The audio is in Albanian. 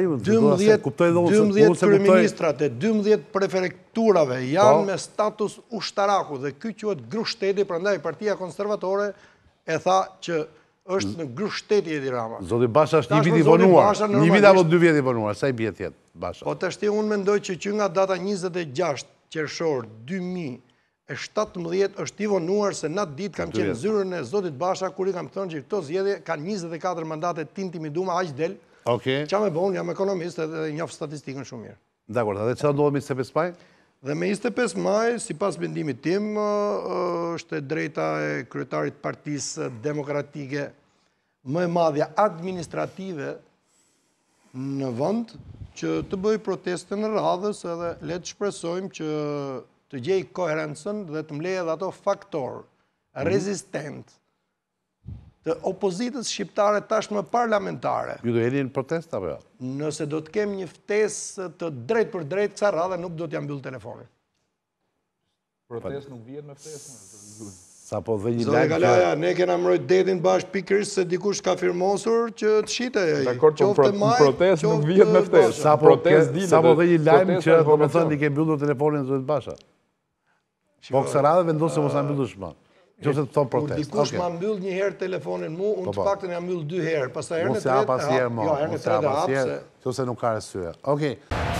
12 kërëministrate, 12 preferekturave janë po. me status ushtaraku dhe ky qëtë gru shteti, prandaj partia konservatore e tha që është në gru shteti edhi rama. Zoti Basha është një vit i vonuar, një vit apo një vit i vonuar, sa i bjetë jetë, Basha. Ote po është ti, unë mendoj që që nga data 26 qërshor 2017 është i vonuar se natë ditë kam qenë zyrën e Zotit Basha, kuri kam thënë që këto zjedhe ka 24 mandate të tim i duma, aq delë. Qa me bon, jam ekonomist edhe njaf statistikën shumë mirë. Dakor, dhe që do me 25 maj? Dhe me 25 maj, si pas bendimit tim, është drejta e kryetarit partisë demokratike më e madhja administrative në vënd që të bëj proteste në radhës edhe letë shpresojmë që të gjej koherencën dhe të mleje dhe ato faktor, mhm. rezistentë, të opozitës shqiptare tashme parlamentare. Ju do jeni në protest, apo jo? Nëse do të kemë një ftes të drejt për drejt, ca radhe nuk do të jam bëllë telefonin. Protest nuk vjetë në ftes, në Sa po dhe një lajmë që... Ne kena mërojt dedin bashkë pikrish se dikush ka firmosur që të shite e i. Dekor, po, që protest nuk vijet me ftes. Po sa po dhe një lajmë që të më thënë i ke mbyllur telefonin të të bashkë. Po kësa radhe vendosë se mos në bëllur shmanë. Gjose të thonë protest. Kur dikush ma mbyll një herë telefonin mu, unë po, të po. pak të nga mbyll dy herë. Pas të herë në tretë, jo, herë në tretë dhe hapë. Gjose nuk ka rësue. Okej.